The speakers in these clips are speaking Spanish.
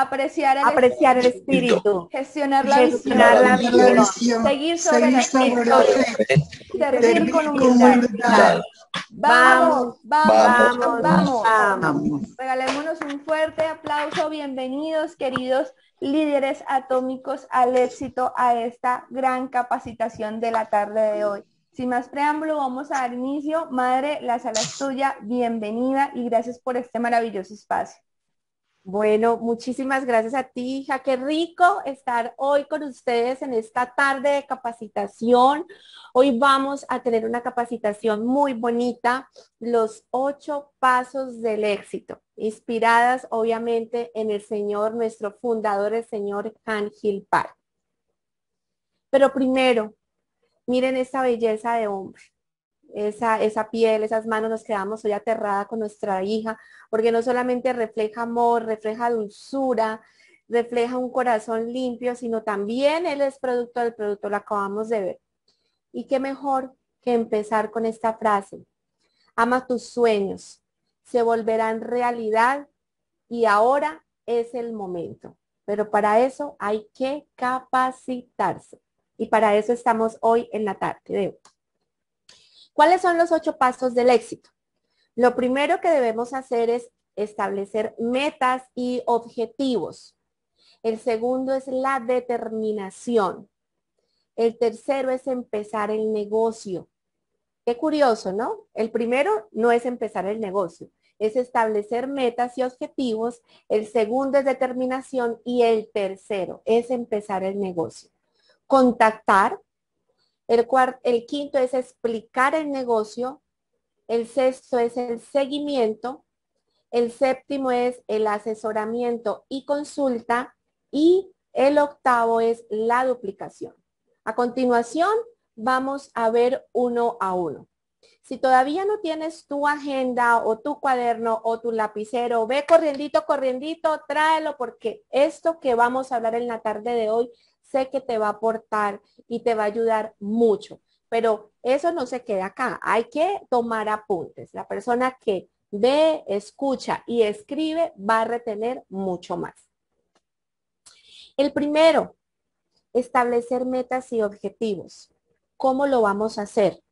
apreciar el, apreciar el espíritu, gestionar la visión, seguir sobre, la, sobre con un Vamos, vamos, vamos, vamos, vamos. Regalémonos un fuerte aplauso. Bienvenidos, queridos líderes atómicos, al éxito a esta gran capacitación de la tarde de hoy. Sin más preámbulo, vamos a dar inicio. Madre, la sala es tuya. Bienvenida y gracias por este maravilloso espacio. Bueno, muchísimas gracias a ti, hija. Qué rico estar hoy con ustedes en esta tarde de capacitación. Hoy vamos a tener una capacitación muy bonita, los ocho pasos del éxito, inspiradas obviamente en el Señor, nuestro fundador, el Señor Han Park. Pero primero, miren esta belleza de hombre esa, piel, esas manos, nos quedamos hoy aterrada con nuestra hija, porque no solamente refleja amor, refleja dulzura, refleja un corazón limpio, sino también él es producto del producto, lo acabamos de ver. Y qué mejor que empezar con esta frase. Ama tus sueños, se volverán realidad y ahora es el momento. Pero para eso hay que capacitarse. Y para eso estamos hoy en la tarde de hoy. ¿Cuáles son los ocho pasos del éxito? Lo primero que debemos hacer es establecer metas y objetivos. El segundo es la determinación. El tercero es empezar el negocio. Qué curioso, ¿no? El primero no es empezar el negocio, es establecer metas y objetivos. El segundo es determinación y el tercero es empezar el negocio. Contactar el, el quinto es explicar el negocio. El sexto es el seguimiento. El séptimo es el asesoramiento y consulta. Y el octavo es la duplicación. A continuación, vamos a ver uno a uno. Si todavía no tienes tu agenda o tu cuaderno o tu lapicero, ve corriendito, corriendito, tráelo porque esto que vamos a hablar en la tarde de hoy sé que te va a aportar y te va a ayudar mucho. Pero eso no se queda acá. Hay que tomar apuntes. La persona que ve, escucha y escribe va a retener mucho más. El primero, establecer metas y objetivos. ¿Cómo lo vamos a hacer?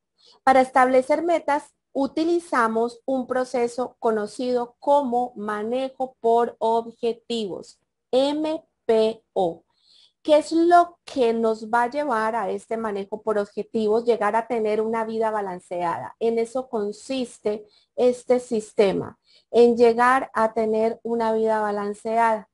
Para establecer metas utilizamos un proceso conocido como manejo por objetivos, MPO. ¿Qué es lo que nos va a llevar a este manejo por objetivos, llegar a tener una vida balanceada? En eso consiste este sistema, en llegar a tener una vida balanceada.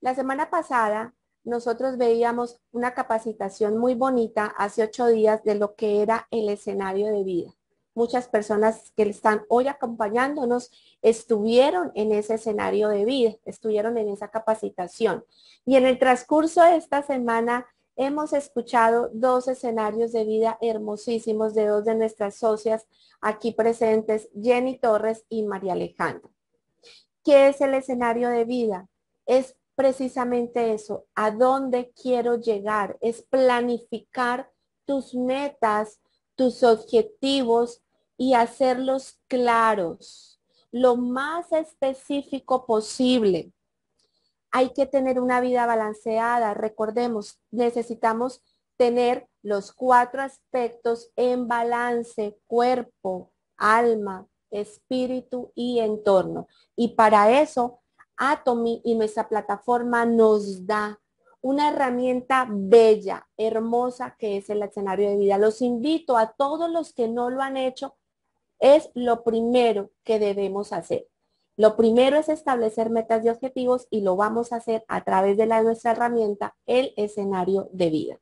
La semana pasada nosotros veíamos una capacitación muy bonita hace ocho días de lo que era el escenario de vida muchas personas que están hoy acompañándonos estuvieron en ese escenario de vida, estuvieron en esa capacitación. Y en el transcurso de esta semana hemos escuchado dos escenarios de vida hermosísimos de dos de nuestras socias aquí presentes, Jenny Torres y María Alejandra. ¿Qué es el escenario de vida? Es precisamente eso, a dónde quiero llegar, es planificar tus metas objetivos y hacerlos claros, lo más específico posible. Hay que tener una vida balanceada. Recordemos, necesitamos tener los cuatro aspectos en balance, cuerpo, alma, espíritu y entorno. Y para eso, Atomy y nuestra plataforma nos da una herramienta bella, hermosa que es el escenario de vida. Los invito a todos los que no lo han hecho, es lo primero que debemos hacer. Lo primero es establecer metas y objetivos y lo vamos a hacer a través de la, nuestra herramienta, el escenario de vida.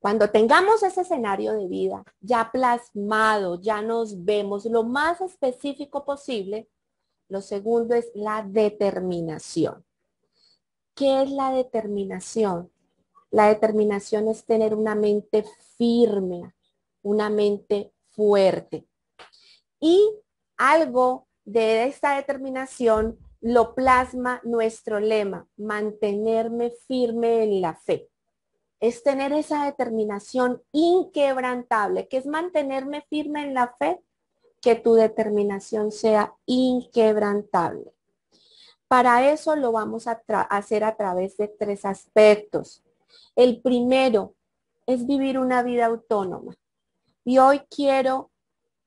Cuando tengamos ese escenario de vida ya plasmado, ya nos vemos lo más específico posible, lo segundo es la determinación. ¿Qué es la determinación? La determinación es tener una mente firme, una mente fuerte. Y algo de esta determinación lo plasma nuestro lema, mantenerme firme en la fe. Es tener esa determinación inquebrantable, que es mantenerme firme en la fe, que tu determinación sea inquebrantable. Para eso lo vamos a hacer a través de tres aspectos. El primero es vivir una vida autónoma. Y hoy quiero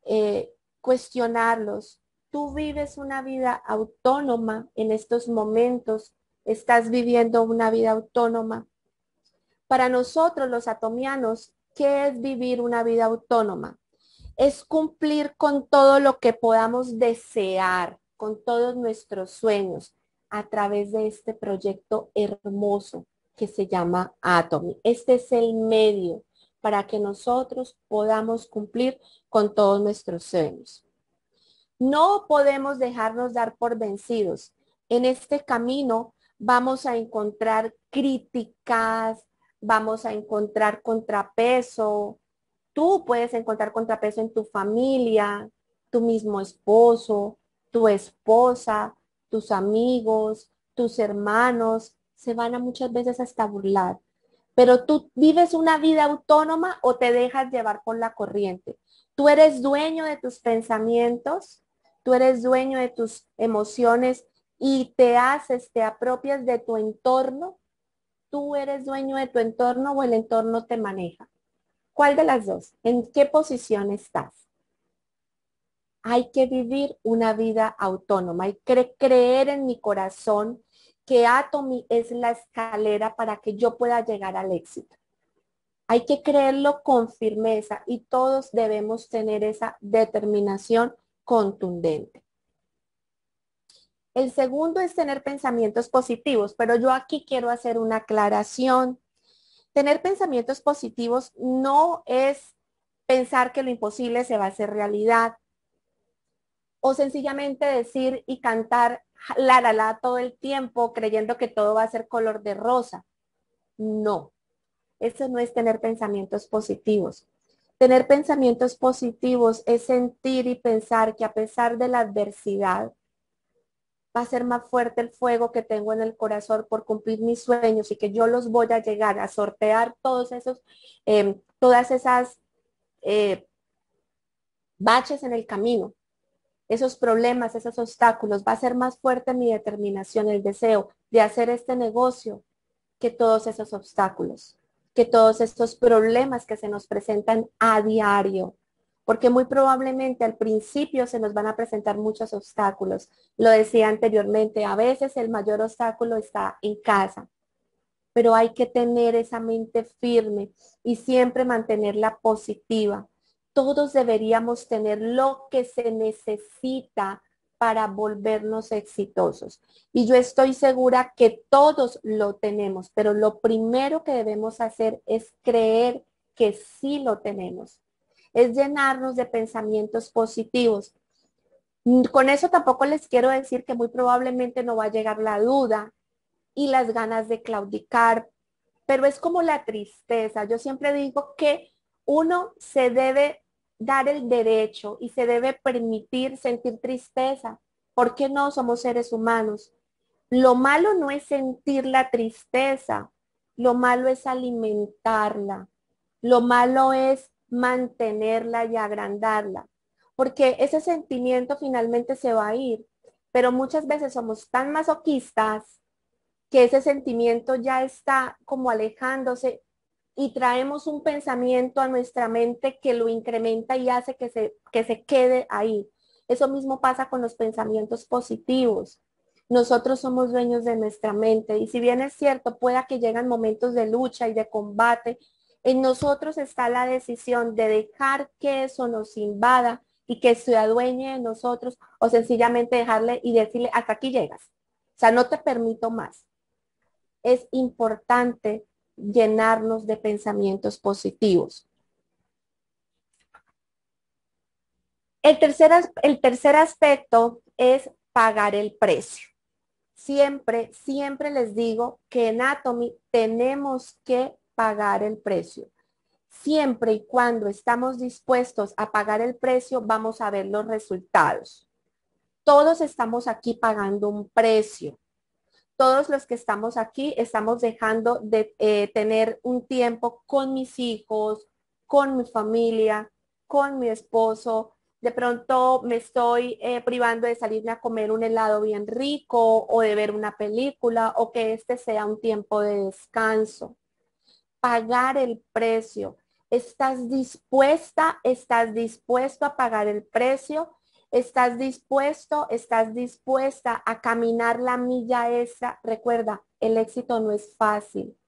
eh, cuestionarlos. ¿Tú vives una vida autónoma en estos momentos? ¿Estás viviendo una vida autónoma? Para nosotros los atomianos, ¿qué es vivir una vida autónoma? Es cumplir con todo lo que podamos desear con todos nuestros sueños a través de este proyecto hermoso que se llama Atomy. Este es el medio para que nosotros podamos cumplir con todos nuestros sueños. No podemos dejarnos dar por vencidos. En este camino vamos a encontrar críticas, vamos a encontrar contrapeso. Tú puedes encontrar contrapeso en tu familia, tu mismo esposo, tu esposa, tus amigos, tus hermanos, se van a muchas veces hasta burlar. Pero tú vives una vida autónoma o te dejas llevar por la corriente. Tú eres dueño de tus pensamientos, tú eres dueño de tus emociones y te haces, te apropias de tu entorno. Tú eres dueño de tu entorno o el entorno te maneja. ¿Cuál de las dos? ¿En qué posición estás? hay que vivir una vida autónoma. y creer en mi corazón que Atomy es la escalera para que yo pueda llegar al éxito. Hay que creerlo con firmeza y todos debemos tener esa determinación contundente. El segundo es tener pensamientos positivos, pero yo aquí quiero hacer una aclaración. Tener pensamientos positivos no es pensar que lo imposible se va a hacer realidad o sencillamente decir y cantar la la la todo el tiempo creyendo que todo va a ser color de rosa. No, eso no es tener pensamientos positivos. Tener pensamientos positivos es sentir y pensar que a pesar de la adversidad, va a ser más fuerte el fuego que tengo en el corazón por cumplir mis sueños y que yo los voy a llegar a sortear todos esos, em, todas esas eh, baches en el camino esos problemas, esos obstáculos, va a ser más fuerte mi determinación, el deseo de hacer este negocio que todos esos obstáculos, que todos estos problemas que se nos presentan a diario, porque muy probablemente al principio se nos van a presentar muchos obstáculos. Lo decía anteriormente, a veces el mayor obstáculo está en casa, pero hay que tener esa mente firme y siempre mantenerla positiva todos deberíamos tener lo que se necesita para volvernos exitosos. Y yo estoy segura que todos lo tenemos, pero lo primero que debemos hacer es creer que sí lo tenemos. Es llenarnos de pensamientos positivos. Con eso tampoco les quiero decir que muy probablemente no va a llegar la duda y las ganas de claudicar, pero es como la tristeza. Yo siempre digo que uno se debe dar el derecho y se debe permitir sentir tristeza. porque no somos seres humanos? Lo malo no es sentir la tristeza, lo malo es alimentarla, lo malo es mantenerla y agrandarla, porque ese sentimiento finalmente se va a ir, pero muchas veces somos tan masoquistas que ese sentimiento ya está como alejándose y traemos un pensamiento a nuestra mente que lo incrementa y hace que se, que se quede ahí. Eso mismo pasa con los pensamientos positivos. Nosotros somos dueños de nuestra mente y si bien es cierto, pueda que llegan momentos de lucha y de combate, en nosotros está la decisión de dejar que eso nos invada y que se adueñe de nosotros o sencillamente dejarle y decirle, hasta aquí llegas. O sea, no te permito más. Es importante llenarnos de pensamientos positivos. El tercer, aspecto es pagar el precio. Siempre, siempre les digo que en Atomy tenemos que pagar el precio. Siempre y cuando estamos dispuestos a pagar el precio, vamos a ver los resultados. Todos estamos aquí pagando un precio todos los que estamos aquí estamos dejando de eh, tener un tiempo con mis hijos, con mi familia, con mi esposo. De pronto me estoy eh, privando de salirme a comer un helado bien rico o de ver una película o que este sea un tiempo de descanso. Pagar el precio. ¿Estás dispuesta, estás dispuesto a pagar el precio ¿Estás dispuesto? ¿Estás dispuesta a caminar la milla esa? Recuerda, el éxito no es fácil.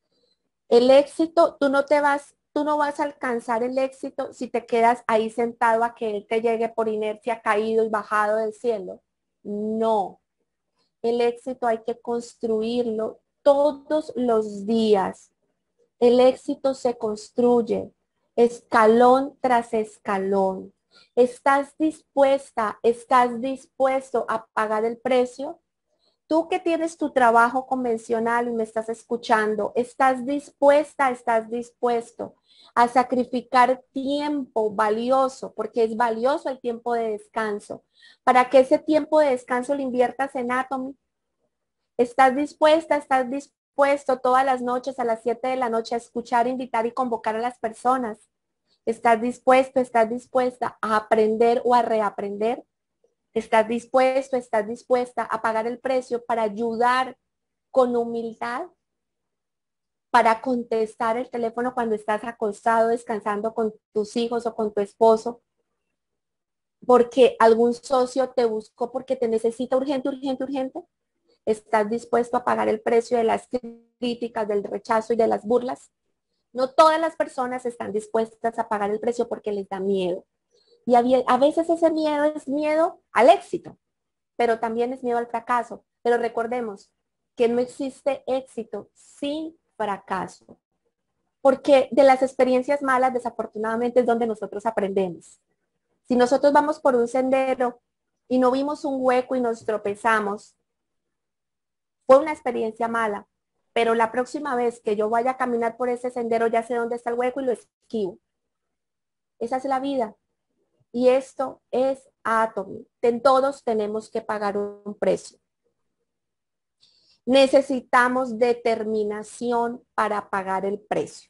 El éxito, tú no te vas, tú no vas a alcanzar el éxito si te quedas ahí sentado a que él te llegue por inercia caído y bajado del cielo. No. El éxito hay que construirlo todos los días. El éxito se construye escalón tras escalón. ¿Estás dispuesta, estás dispuesto a pagar el precio? Tú que tienes tu trabajo convencional y me estás escuchando, ¿estás dispuesta, estás dispuesto a sacrificar tiempo valioso, porque es valioso el tiempo de descanso, para que ese tiempo de descanso lo inviertas en Atomy? ¿Estás dispuesta, estás dispuesto todas las noches a las 7 de la noche a escuchar, invitar y convocar a las personas? ¿Estás dispuesto, estás dispuesta a aprender o a reaprender? ¿Estás dispuesto, estás dispuesta a pagar el precio para ayudar con humildad? Para contestar el teléfono cuando estás acostado, descansando con tus hijos o con tu esposo. Porque algún socio te buscó porque te necesita urgente, urgente, urgente. ¿Estás dispuesto a pagar el precio de las críticas, del rechazo y de las burlas? No todas las personas están dispuestas a pagar el precio porque les da miedo. Y a veces ese miedo es miedo al éxito, pero también es miedo al fracaso. Pero recordemos que no existe éxito sin fracaso, porque de las experiencias malas desafortunadamente es donde nosotros aprendemos. Si nosotros vamos por un sendero y no vimos un hueco y nos tropezamos, fue una experiencia mala, pero la próxima vez que yo vaya a caminar por ese sendero ya sé dónde está el hueco y lo esquivo. Esa es la vida. Y esto es átomo. Todos tenemos que pagar un precio. Necesitamos determinación para pagar el precio.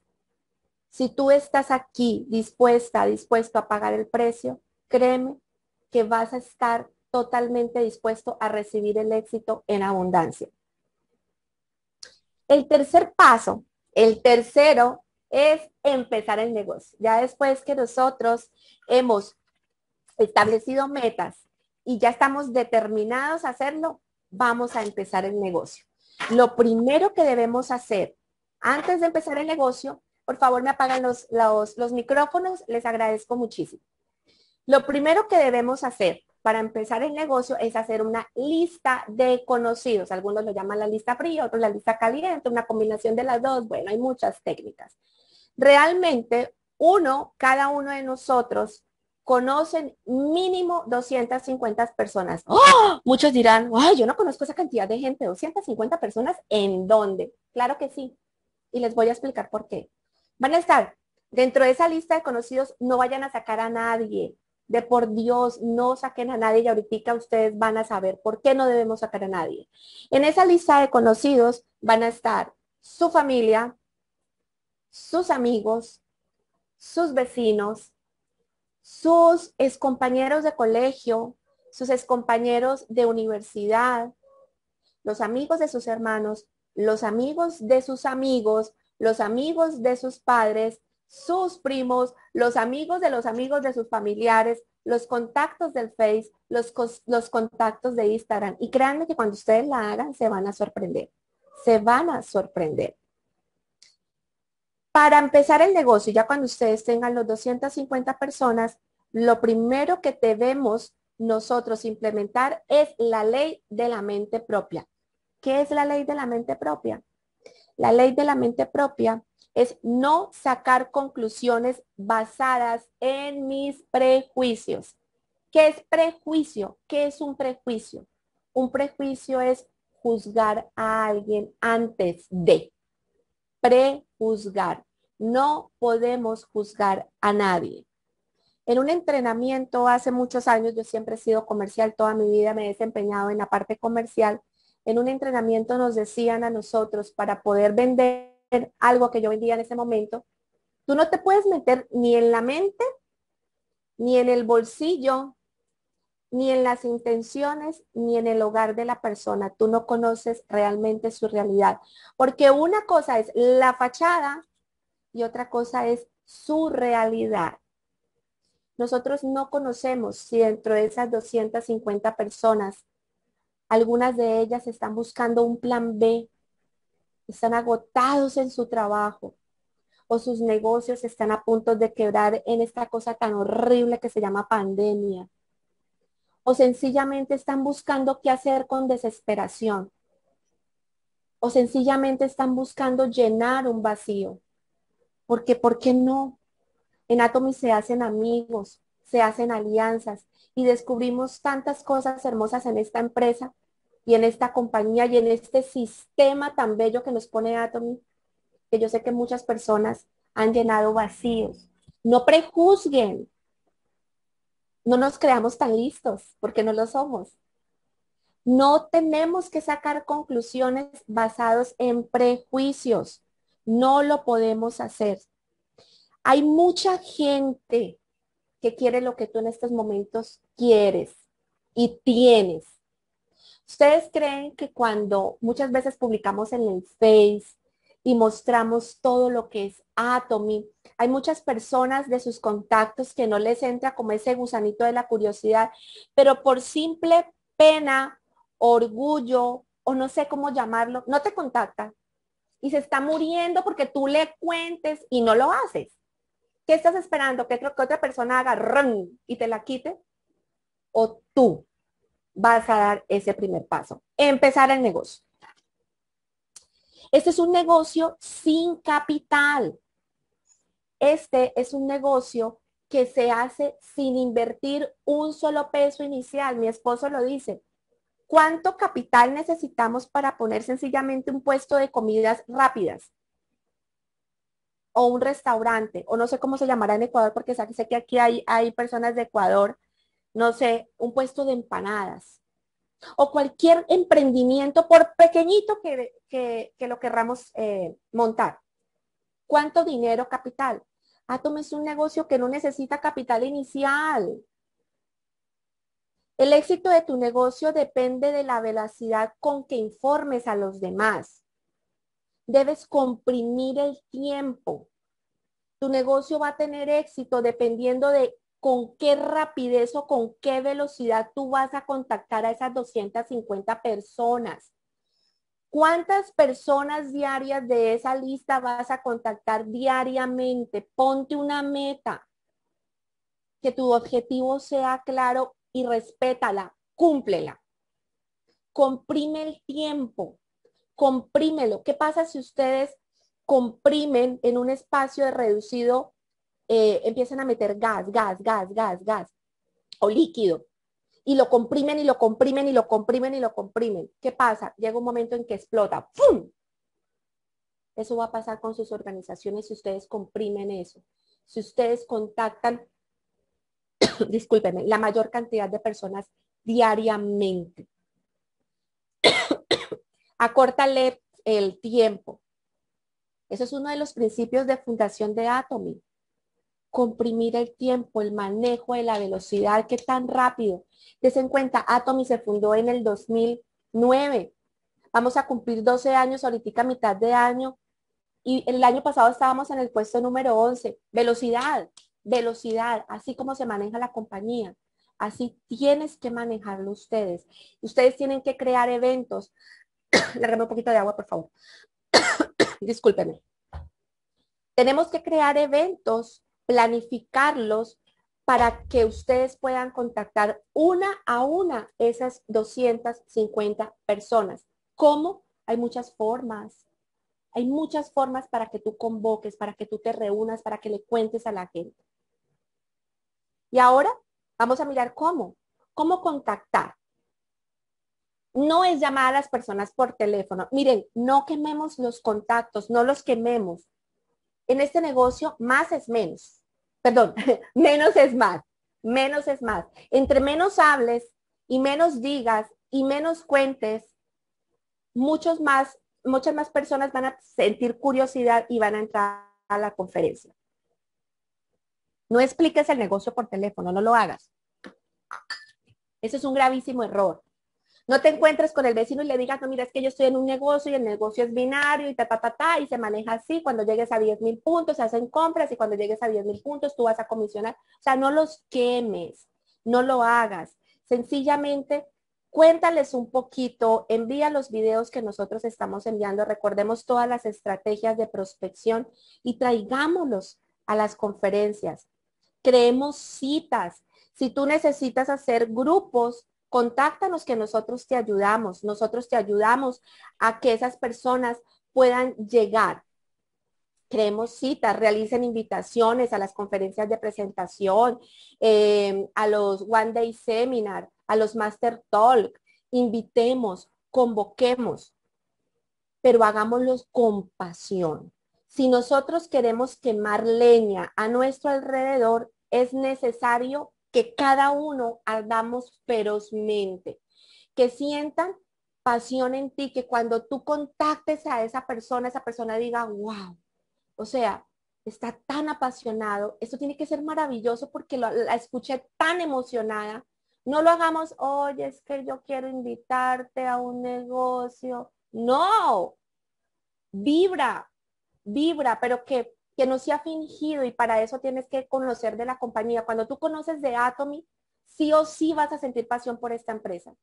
Si tú estás aquí dispuesta, dispuesto a pagar el precio, créeme que vas a estar totalmente dispuesto a recibir el éxito en abundancia. El tercer paso, el tercero, es empezar el negocio. Ya después que nosotros hemos establecido metas y ya estamos determinados a hacerlo, vamos a empezar el negocio. Lo primero que debemos hacer antes de empezar el negocio, por favor me apagan los, los, los micrófonos, les agradezco muchísimo. Lo primero que debemos hacer para empezar el negocio es hacer una lista de conocidos. Algunos lo llaman la lista fría, otros la lista caliente, una combinación de las dos. Bueno, hay muchas técnicas. Realmente, uno, cada uno de nosotros conocen mínimo 250 personas. ¡Oh! Muchos dirán, ¡ay, yo no conozco esa cantidad de gente! ¿250 personas en dónde? Claro que sí. Y les voy a explicar por qué. Van a estar dentro de esa lista de conocidos, no vayan a sacar a nadie de por Dios, no saquen a nadie y ahorita ustedes van a saber por qué no debemos sacar a nadie. En esa lista de conocidos van a estar su familia, sus amigos, sus vecinos, sus excompañeros de colegio, sus excompañeros de universidad, los amigos de sus hermanos, los amigos de sus amigos, los amigos de sus padres, sus primos, los amigos de los amigos de sus familiares, los contactos del Face, los, los contactos de Instagram. Y créanme que cuando ustedes la hagan, se van a sorprender. Se van a sorprender. Para empezar el negocio, ya cuando ustedes tengan los 250 personas, lo primero que debemos nosotros implementar es la ley de la mente propia. ¿Qué es la ley de la mente propia? La ley de la mente propia es no sacar conclusiones basadas en mis prejuicios. ¿Qué es prejuicio? ¿Qué es un prejuicio? Un prejuicio es juzgar a alguien antes de. Prejuzgar. No podemos juzgar a nadie. En un entrenamiento hace muchos años, yo siempre he sido comercial, toda mi vida me he desempeñado en la parte comercial en un entrenamiento nos decían a nosotros para poder vender algo que yo vendía en ese momento, tú no te puedes meter ni en la mente, ni en el bolsillo, ni en las intenciones, ni en el hogar de la persona. Tú no conoces realmente su realidad. Porque una cosa es la fachada y otra cosa es su realidad. Nosotros no conocemos si dentro de esas 250 personas algunas de ellas están buscando un plan B, están agotados en su trabajo o sus negocios están a punto de quebrar en esta cosa tan horrible que se llama pandemia. O sencillamente están buscando qué hacer con desesperación. O sencillamente están buscando llenar un vacío. Porque, ¿por qué no? En Atomy se hacen amigos, se hacen alianzas y descubrimos tantas cosas hermosas en esta empresa y en esta compañía y en este sistema tan bello que nos pone Atomy, que yo sé que muchas personas han llenado vacíos. No prejuzguen, no nos creamos tan listos porque no lo somos. No tenemos que sacar conclusiones basadas en prejuicios. No lo podemos hacer. Hay mucha gente que quiere lo que tú en estos momentos quieres y tienes. Ustedes creen que cuando muchas veces publicamos en el Face y mostramos todo lo que es Atomy, hay muchas personas de sus contactos que no les entra como ese gusanito de la curiosidad, pero por simple pena, orgullo o no sé cómo llamarlo, no te contacta y se está muriendo porque tú le cuentes y no lo haces. ¿Qué estás esperando? ¿Que, que otra persona haga ron y te la quite? ¿O tú vas a dar ese primer paso? Empezar el negocio. Este es un negocio sin capital. Este es un negocio que se hace sin invertir un solo peso inicial. Mi esposo lo dice. ¿Cuánto capital necesitamos para poner sencillamente un puesto de comidas rápidas? o un restaurante, o no sé cómo se llamará en Ecuador, porque sé que aquí hay, hay personas de Ecuador, no sé, un puesto de empanadas, o cualquier emprendimiento, por pequeñito que, lo querramos eh, montar. ¿Cuánto dinero capital? Ah, tomes un negocio que no necesita capital inicial. El éxito de tu negocio depende de la velocidad con que informes a los demás. Debes comprimir el tiempo. Tu negocio va a tener éxito dependiendo de con qué rapidez o con qué velocidad tú vas a contactar a esas 250 personas. ¿Cuántas personas diarias de esa lista vas a contactar diariamente? Ponte una meta. Que tu objetivo sea claro y respétala, cúmplela. Comprime el tiempo comprímelo. ¿Qué pasa si ustedes comprimen en un espacio de reducido, eh, empiezan a meter gas, gas, gas, gas, gas o líquido? Y lo comprimen y lo comprimen y lo comprimen y lo comprimen. ¿Qué pasa? Llega un momento en que explota. ¡Pum! Eso va a pasar con sus organizaciones si ustedes comprimen eso. Si ustedes contactan, discúlpenme, la mayor cantidad de personas diariamente. Acórtale el tiempo. Eso es uno de los principios de fundación de Atomy. Comprimir el tiempo, el manejo de la velocidad, qué tan rápido. Desen en cuenta, Atomy se fundó en el 2009. Vamos a cumplir 12 años ahorita mitad de año. Y el año pasado estábamos en el puesto número 11. Velocidad, velocidad, así como se maneja la compañía. Así tienes que manejarlo ustedes. Ustedes tienen que crear eventos. Lárgame un poquito de agua, por favor. Discúlpeme. Tenemos que crear eventos, planificarlos para que ustedes puedan contactar una a una esas 250 personas. ¿Cómo? Hay muchas formas. Hay muchas formas para que tú convoques, para que tú te reúnas, para que le cuentes a la gente. Y ahora vamos a mirar cómo. ¿Cómo contactar? no es llamar a las personas por teléfono. Miren, no quememos los contactos, no los quememos. En este negocio, más es menos. Perdón, menos es más. Menos es más. Entre menos hables y menos digas y menos cuentes, muchos más, muchas más personas van a sentir curiosidad y van a entrar a la conferencia. No expliques el negocio por teléfono, no lo hagas. Eso es un gravísimo error. No te encuentres con el vecino y le digas, no, mira, es que yo estoy en un negocio y el negocio es binario y ta, ta, ta, ta, y se maneja así. Cuando llegues a 10 mil puntos, se hacen compras y cuando llegues a 10 mil puntos, tú vas a comisionar. O sea, no los quemes, no lo hagas. Sencillamente, cuéntales un poquito, envía los videos que nosotros estamos enviando. Recordemos todas las estrategias de prospección y traigámoslos a las conferencias. Creemos citas. Si tú necesitas hacer grupos, Contáctanos que nosotros te ayudamos, nosotros te ayudamos a que esas personas puedan llegar. Creemos citas, realicen invitaciones a las conferencias de presentación, eh, a los One Day Seminar, a los Master Talk. Invitemos, convoquemos, pero hagámoslos con pasión. Si nosotros queremos quemar leña a nuestro alrededor, es necesario que cada uno andamos ferozmente, que sientan pasión en ti, que cuando tú contactes a esa persona, esa persona diga, wow, o sea, está tan apasionado, esto tiene que ser maravilloso porque la escuché tan emocionada. No lo hagamos, oye, es que yo quiero invitarte a un negocio. No, vibra, vibra, pero que que no sea fingido y para eso tienes que conocer de la compañía. Cuando tú conoces de Atomy, sí o sí vas a sentir pasión por esta empresa,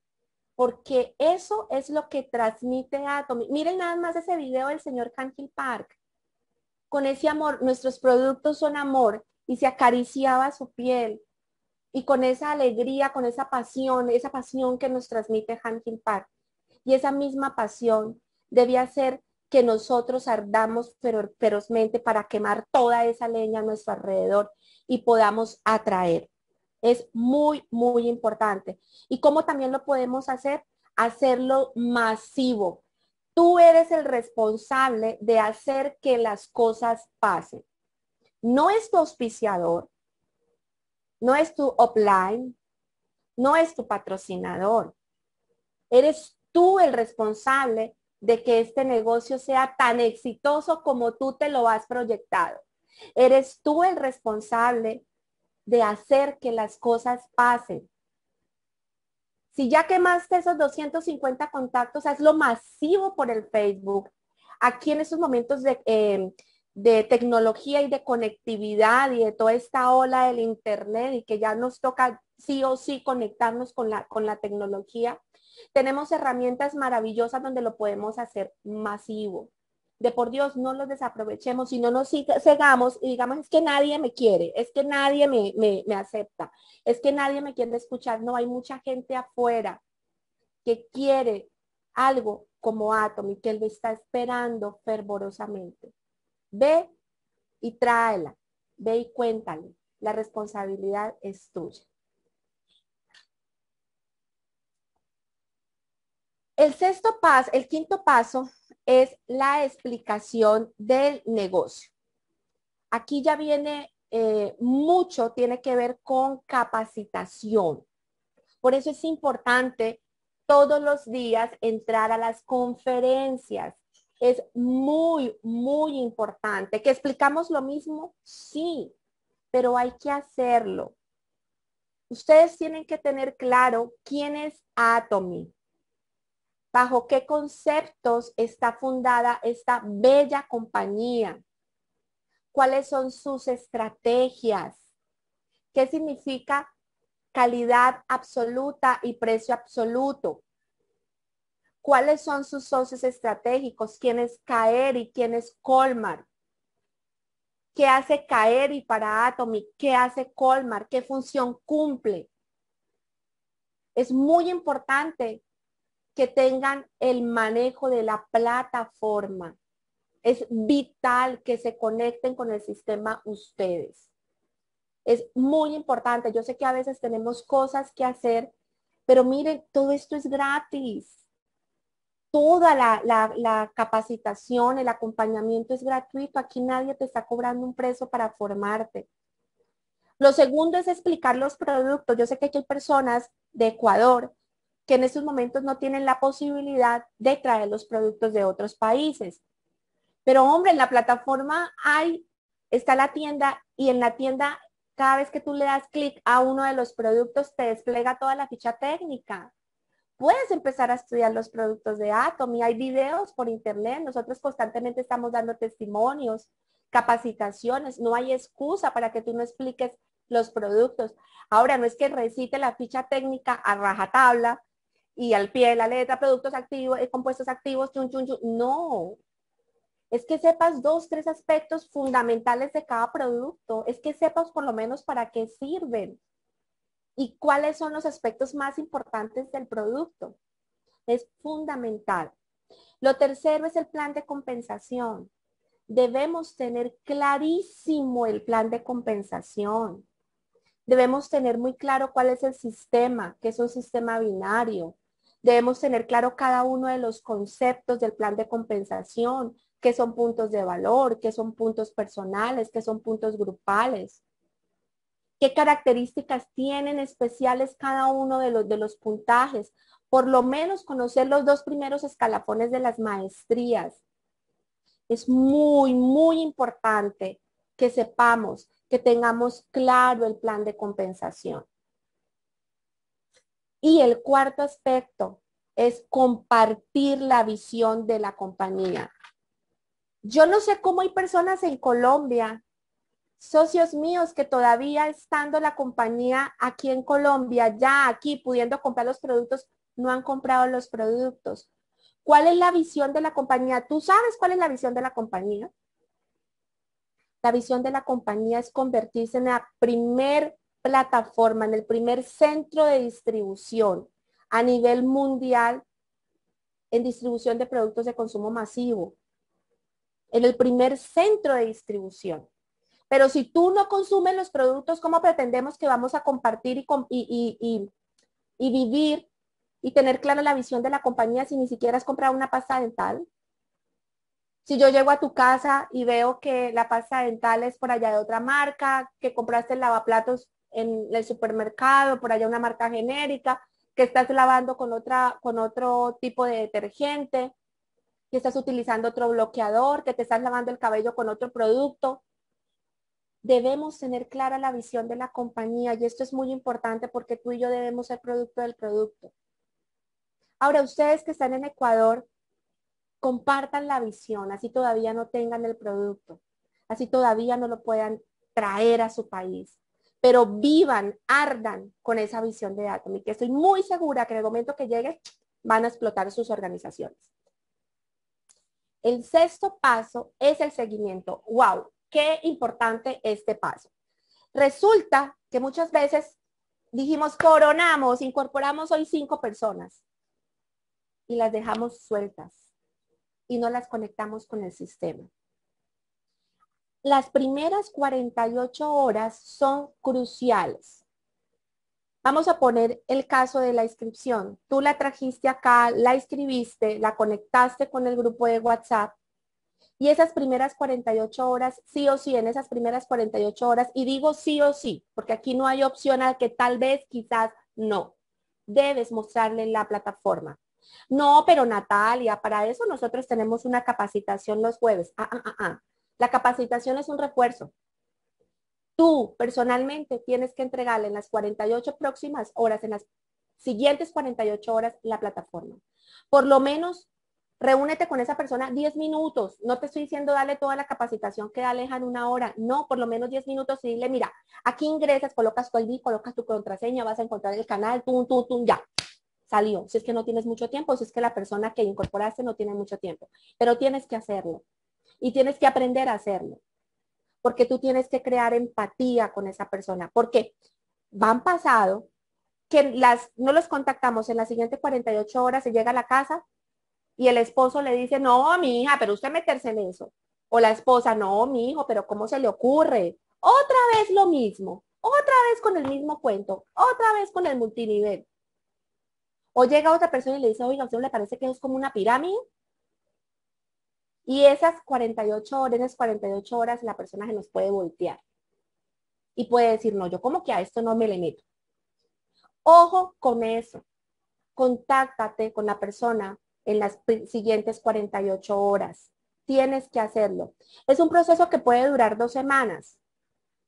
porque eso es lo que transmite Atomy. Miren nada más ese video del señor Hankin Park. Con ese amor, nuestros productos son amor y se acariciaba su piel y con esa alegría, con esa pasión, esa pasión que nos transmite Hankin Park. Y esa misma pasión debía ser que nosotros ardamos ferozmente para quemar toda esa leña a nuestro alrededor y podamos atraer. Es muy, muy importante. ¿Y cómo también lo podemos hacer? Hacerlo masivo. Tú eres el responsable de hacer que las cosas pasen. No es tu auspiciador, no es tu offline, no es tu patrocinador. Eres tú el responsable de que este negocio sea tan exitoso como tú te lo has proyectado. Eres tú el responsable de hacer que las cosas pasen. Si ya quemaste esos 250 contactos, lo masivo por el Facebook. Aquí en esos momentos em, de, tecnología y de conectividad y de toda esta ola del Internet y que ya nos toca sí o sí conectarnos con la, con la tecnología, tenemos herramientas maravillosas donde lo podemos hacer masivo. De por Dios, no los desaprovechemos, y no nos cegamos y digamos, es que nadie me quiere, es que nadie me, acepta, es que nadie me quiere escuchar. No, hay mucha gente afuera que quiere algo como Atom y que él está esperando fervorosamente. Ve y tráela, ve y cuéntale. La responsabilidad es tuya. El sexto paso, el quinto paso es la explicación del negocio. Aquí ya viene eh, mucho, tiene que ver con capacitación. Por eso es importante todos los días entrar a las conferencias. Es muy, muy importante. ¿Que explicamos lo mismo? Sí, pero hay que hacerlo. Ustedes tienen que tener claro quién es Atomy, bajo qué conceptos está fundada esta bella compañía, cuáles son sus estrategias, qué significa calidad absoluta y precio absoluto, cuáles son sus socios estratégicos, quién es Caer y quién es Colmar. ¿Qué hace Caer y para Atomic? ¿Qué hace Colmar? ¿Qué función cumple? Es muy importante que tengan el manejo de la plataforma. Es vital que se conecten con el sistema ustedes. Es muy importante. Yo sé que a veces tenemos cosas que hacer, pero miren, todo esto es gratis. Toda la, capacitación, el acompañamiento es gratuito. Aquí nadie te está cobrando un precio para formarte. Lo segundo es explicar los productos. Yo sé que aquí hay personas de Ecuador que en estos momentos no tienen la posibilidad de traer los productos de otros países. Pero hombre, en la plataforma hay, está la tienda y en la tienda cada vez que tú le das clic a uno de los productos te despliega toda la ficha técnica. Puedes empezar a estudiar los productos de Atom hay videos por internet. Nosotros constantemente estamos dando testimonios, capacitaciones. No hay excusa para que tú no expliques los productos. Ahora, no es que recite la ficha técnica a rajatabla, y al pie de la letra, productos activos, eh, compuestos activos, chun, chun, chun. No. Es que sepas dos, tres aspectos fundamentales de cada producto. Es que sepas por lo menos para qué sirven y cuáles son los aspectos más importantes del producto. Es fundamental. Lo tercero es el plan de compensación. Debemos tener clarísimo el plan de compensación. Debemos tener muy claro cuál es el sistema, que es un sistema binario, Debemos tener claro cada uno de los conceptos del plan de compensación, qué son puntos de valor, qué son puntos personales, qué son puntos grupales, qué características tienen especiales cada uno de los, de los puntajes, por lo menos conocer los dos primeros escalafones de las maestrías. Es muy, muy importante que sepamos, que tengamos claro el plan de compensación. Y el cuarto aspecto es compartir la visión de la compañía. Yo no sé cómo hay personas en Colombia, socios míos, que todavía estando la compañía aquí en Colombia, ya aquí pudiendo comprar los productos, no han comprado los productos. ¿Cuál es la visión de la compañía? ¿Tú sabes cuál es la visión de la compañía? La visión de la compañía es convertirse en la primer plataforma, en el primer centro de distribución a nivel mundial en distribución de productos de consumo masivo, en el primer centro de distribución. Pero si tú no consumes los productos, ¿cómo pretendemos que vamos a compartir y, y, y, vivir y tener clara la visión de la compañía si ni siquiera has comprado una pasta dental? Si yo llego a tu casa y veo que la pasta dental es por allá de otra marca, que compraste el lavaplatos en el supermercado, por allá una marca genérica, que estás lavando con, otra, con otro tipo de detergente, que estás utilizando otro bloqueador, que te estás lavando el cabello con otro producto. Debemos tener clara la visión de la compañía y esto es muy importante porque tú y yo debemos ser producto del producto. Ahora, ustedes que están en Ecuador, compartan la visión, así todavía no tengan el producto, así todavía no lo puedan traer a su país pero vivan, ardan con esa visión de Atomic, que estoy muy segura que en el momento que llegue van a explotar sus organizaciones. El sexto paso es el seguimiento. ¡Wow! Qué importante este paso. Resulta que muchas veces dijimos, coronamos, incorporamos hoy cinco personas y las dejamos sueltas y no las conectamos con el sistema las primeras 48 horas son cruciales. Vamos a poner el caso de la inscripción. Tú la trajiste acá, la escribiste, la conectaste con el grupo de WhatsApp y esas primeras 48 horas, sí o sí, en esas primeras 48 horas, y digo sí o sí, porque aquí no hay opción al que tal vez, quizás, no. Debes mostrarle la plataforma. No, pero Natalia, para eso nosotros tenemos una capacitación los jueves. Ah, ah, ah, la capacitación es un refuerzo. Tú personalmente tienes que entregarle en las 48 próximas horas, en las siguientes 48 horas, la plataforma. Por lo menos reúnete con esa persona 10 minutos. No te estoy diciendo dale toda la capacitación que alejan una hora. No, por lo menos 10 minutos y dile, mira, aquí ingresas, colocas tu ID, colocas tu contraseña, vas a encontrar el canal, tú, tú, tú, ya. Salió. Si es que no tienes mucho tiempo, si es que la persona que incorporaste no tiene mucho tiempo. Pero tienes que hacerlo y tienes que aprender a hacerlo, porque tú tienes que crear empatía con esa persona, porque van pasado que las, no los contactamos en las siguientes 48 horas, se llega a la casa y el esposo le dice, no, mi hija, pero usted meterse en eso. O la esposa, no, mi hijo, pero ¿cómo se le ocurre? Otra vez lo mismo, otra vez con el mismo cuento, otra vez con el multinivel. O llega otra persona y le dice, oiga, usted le parece que es como una pirámide? Y esas 48 horas, esas 48 horas, la persona se nos puede voltear y puede decir, no, yo como que a esto no me le meto. Ojo con eso. Contáctate con la persona en las siguientes 48 horas. Tienes que hacerlo. Es un proceso que puede durar dos semanas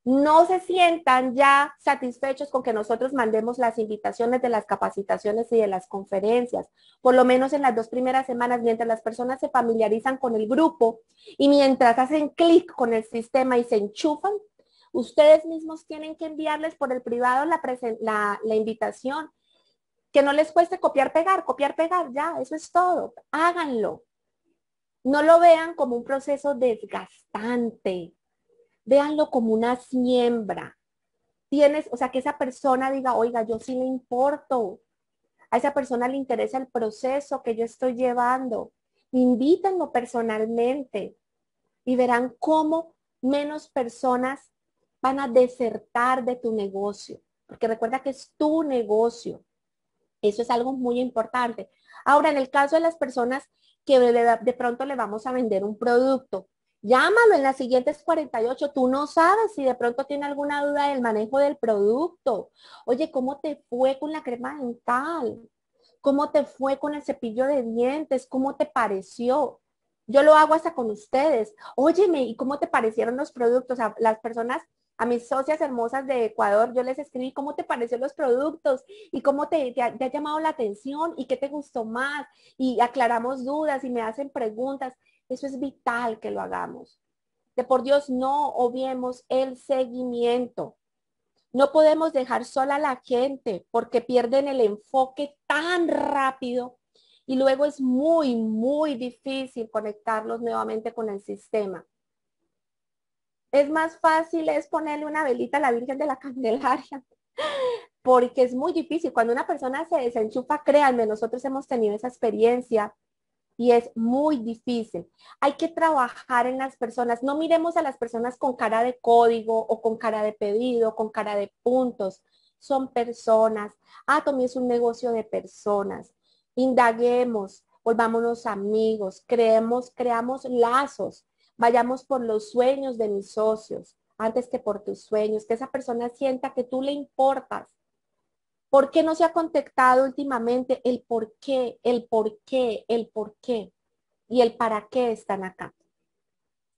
no se sientan ya satisfechos con que nosotros mandemos las invitaciones de las capacitaciones y de las conferencias, por lo menos en las dos primeras semanas, mientras las personas se familiarizan con el grupo y mientras hacen clic con el sistema y se enchufan, ustedes mismos tienen que enviarles por el privado la, invitación. Que no les cueste copiar, pegar, copiar, pegar, ya, eso es todo. Háganlo. No lo vean como un proceso desgastante véanlo como una siembra. Tienes, o sea, que esa persona diga, oiga, yo sí le importo. A esa persona le interesa el proceso que yo estoy llevando. Invítanlo personalmente y verán cómo menos personas van a desertar de tu negocio. Porque recuerda que es tu negocio. Eso es algo muy importante. Ahora, en el caso de las personas que de pronto le vamos a vender un producto, Llámalo en las siguientes 48. Tú no sabes si de pronto tiene alguna duda del manejo del producto. Oye, ¿cómo te fue con la crema dental? ¿Cómo te fue con el cepillo de dientes? ¿Cómo te pareció? Yo lo hago hasta con ustedes. Óyeme, ¿y cómo te parecieron los productos? A las personas, a mis socias hermosas de Ecuador, yo les escribí cómo te parecieron los productos y cómo te, te ha llamado la atención y qué te gustó más. Y aclaramos dudas y me hacen preguntas. Eso es vital que lo hagamos. De por Dios no obviemos el seguimiento. No podemos dejar sola a la gente porque pierden el enfoque tan rápido y luego es muy, muy difícil conectarlos nuevamente con el sistema. Es más fácil es ponerle una velita a la Virgen de la Candelaria porque es muy difícil. Cuando una persona se desenchufa, créanme, nosotros hemos tenido esa experiencia y es muy difícil. Hay que trabajar en las personas. No miremos a las personas con cara de código o con cara de pedido, con cara de puntos. Son personas. Ah, también es un negocio de personas. Indaguemos, volvámonos amigos, creemos, creamos lazos. Vayamos por los sueños de mis socios antes que por tus sueños, que esa persona sienta que tú le importas, ¿Por qué no se ha contactado últimamente? El por qué, el por qué, el por qué y el para qué están acá.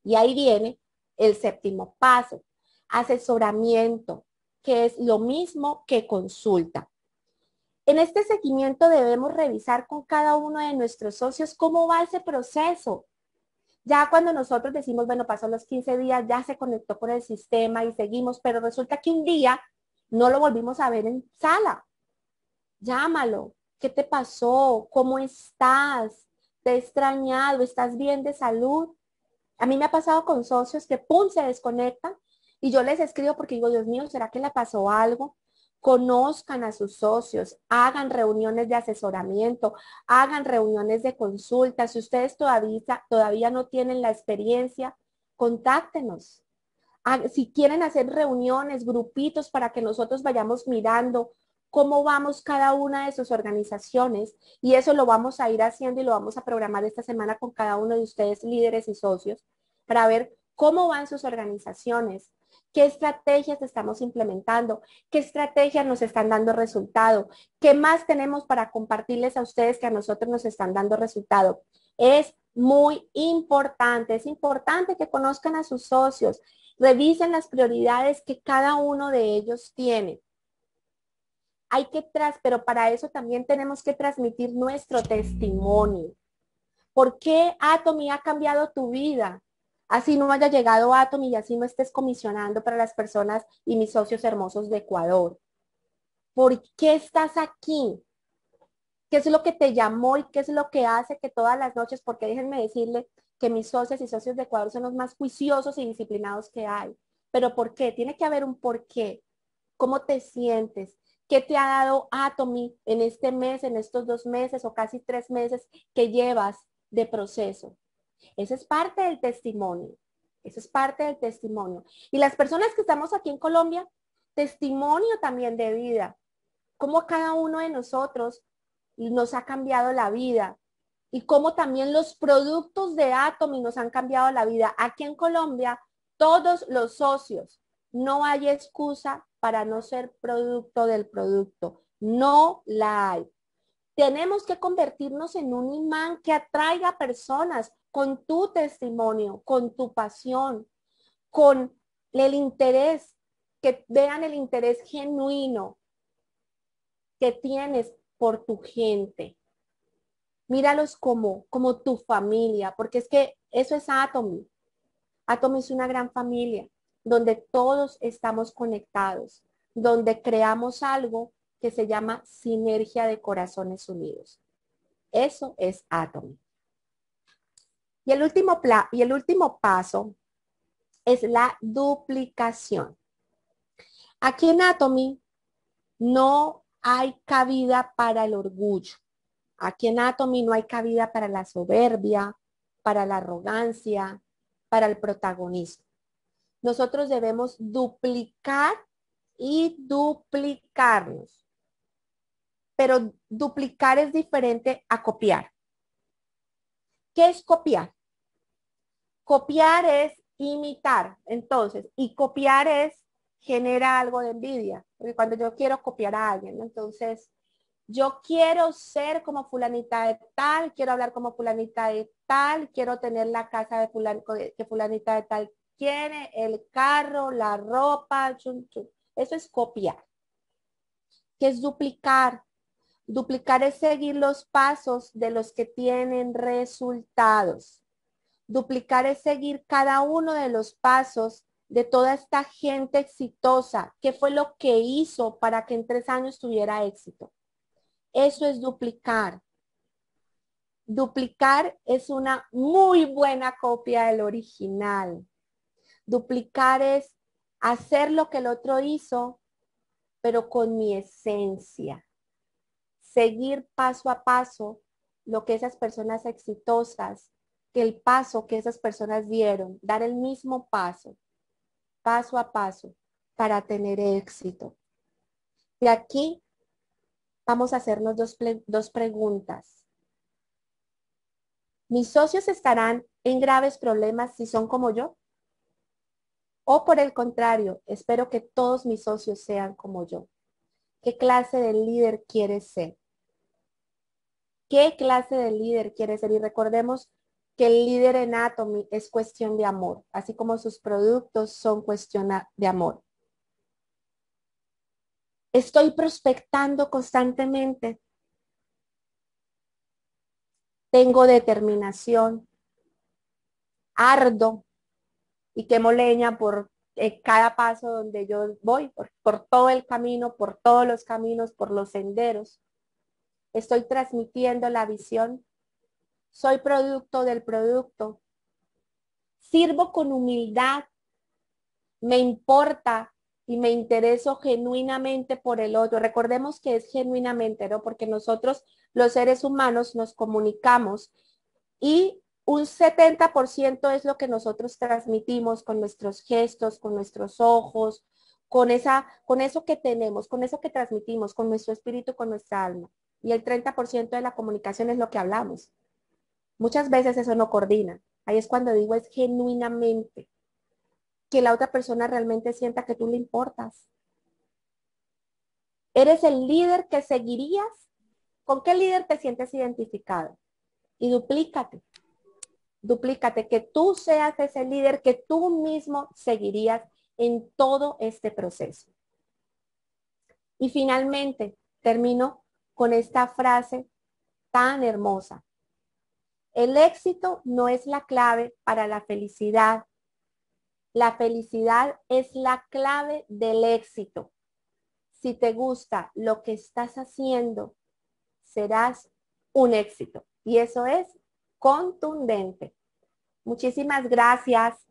Y ahí viene el séptimo paso, asesoramiento, que es lo mismo que consulta. En este seguimiento debemos revisar con cada uno de nuestros socios cómo va ese proceso. Ya cuando nosotros decimos, bueno, pasó los 15 días, ya se conectó con el sistema y seguimos, pero resulta que un día no lo volvimos a ver en sala Llámalo. ¿Qué te pasó? ¿Cómo estás? ¿Te he extrañado? ¿Estás bien de salud? A mí me ha pasado con socios que, ¡pum!, se desconectan y yo les escribo porque digo, Dios mío, ¿será que le pasó algo? Conozcan a sus socios, hagan reuniones de asesoramiento, hagan reuniones de consulta. Si ustedes todavía, todavía no tienen la experiencia, contáctenos. Ah, si quieren hacer reuniones, grupitos para que nosotros vayamos mirando cómo vamos cada una de sus organizaciones y eso lo vamos a ir haciendo y lo vamos a programar esta semana con cada uno de ustedes, líderes y socios, para ver cómo van sus organizaciones, qué estrategias estamos implementando, qué estrategias nos están dando resultado, qué más tenemos para compartirles a ustedes que a nosotros nos están dando resultado. Es muy importante, es importante que conozcan a sus socios, revisen las prioridades que cada uno de ellos tiene hay que tras, pero para eso también tenemos que transmitir nuestro testimonio. ¿Por qué Atomy ha cambiado tu vida? Así no haya llegado Atomi y así no estés comisionando para las personas y mis socios hermosos de Ecuador. ¿Por qué estás aquí? ¿Qué es lo que te llamó y qué es lo que hace que todas las noches, porque déjenme decirle que mis socios y socios de Ecuador son los más juiciosos y disciplinados que hay. Pero ¿por qué? Tiene que haber un por qué. ¿Cómo te sientes? ¿Qué te ha dado Atomy en este mes, en estos dos meses o casi tres meses que llevas de proceso? Esa es parte del testimonio. Eso es parte del testimonio. Y las personas que estamos aquí en Colombia, testimonio también de vida. Cómo cada uno de nosotros nos ha cambiado la vida. Y cómo también los productos de Atomy nos han cambiado la vida. Aquí en Colombia, todos los socios no hay excusa para no ser producto del producto. No la hay. Tenemos que convertirnos en un imán que atraiga personas con tu testimonio, con tu pasión, con el interés, que vean el interés genuino que tienes por tu gente. Míralos como, como tu familia, porque es que eso es Atomy. Atomy es una gran familia donde todos estamos conectados, donde creamos algo que se llama sinergia de corazones unidos. Eso es Atomy. Y el último, y el último paso es la duplicación. Aquí en Atomy no hay cabida para el orgullo. Aquí en Atomy no hay cabida para la soberbia, para la arrogancia, para el protagonismo nosotros debemos duplicar y duplicarnos. Pero duplicar es diferente a copiar. ¿Qué es copiar? Copiar es imitar, entonces, y copiar es genera algo de envidia, porque cuando yo quiero copiar a alguien, entonces yo quiero ser como fulanita de tal, quiero hablar como fulanita de tal, quiero tener la casa de fulanita de tal quiere, el carro, la ropa, eso es copiar. que es duplicar? Duplicar es seguir los pasos de los que tienen resultados. Duplicar es seguir cada uno de los pasos de toda esta gente exitosa. ¿Qué fue lo que hizo para que en tres años tuviera éxito? Eso es duplicar. Duplicar es una muy buena copia del original. Duplicar es hacer lo que el otro hizo, pero con mi esencia. Seguir paso a paso lo que esas personas exitosas, que el paso que esas personas dieron, dar el mismo paso, paso a paso, para tener éxito. Y aquí vamos a hacernos dos preguntas. ¿Mis socios estarán en graves problemas si son como yo? O por el contrario, espero que todos mis socios sean como yo. ¿Qué clase de líder quieres ser? ¿Qué clase de líder quieres ser? Y recordemos que el líder en Atomy es cuestión de amor, así como sus productos son cuestión de amor. Estoy prospectando constantemente. Tengo determinación. Ardo y quemo leña por eh, cada paso donde yo voy, por, todo el camino, por todos los caminos, por los senderos. Estoy transmitiendo la visión. Soy producto del producto. Sirvo con humildad. Me importa y me intereso genuinamente por el otro. Recordemos que es genuinamente, ¿no? Porque nosotros los seres humanos nos comunicamos y un 70% es lo que nosotros transmitimos con nuestros gestos, con nuestros ojos, con, esa, con eso que tenemos, con eso que transmitimos, con nuestro espíritu, con nuestra alma. Y el 30% de la comunicación es lo que hablamos. Muchas veces eso no coordina. Ahí es cuando digo es genuinamente que la otra persona realmente sienta que tú le importas. Eres el líder que seguirías. ¿Con qué líder te sientes identificado? Y duplícate duplícate, que tú seas ese líder que tú mismo seguirías en todo este proceso. Y finalmente, termino con esta frase tan hermosa. El éxito no es la clave para la felicidad. La felicidad es la clave del éxito. Si te gusta lo que estás haciendo, serás un éxito. Y eso es contundente. Muchísimas gracias.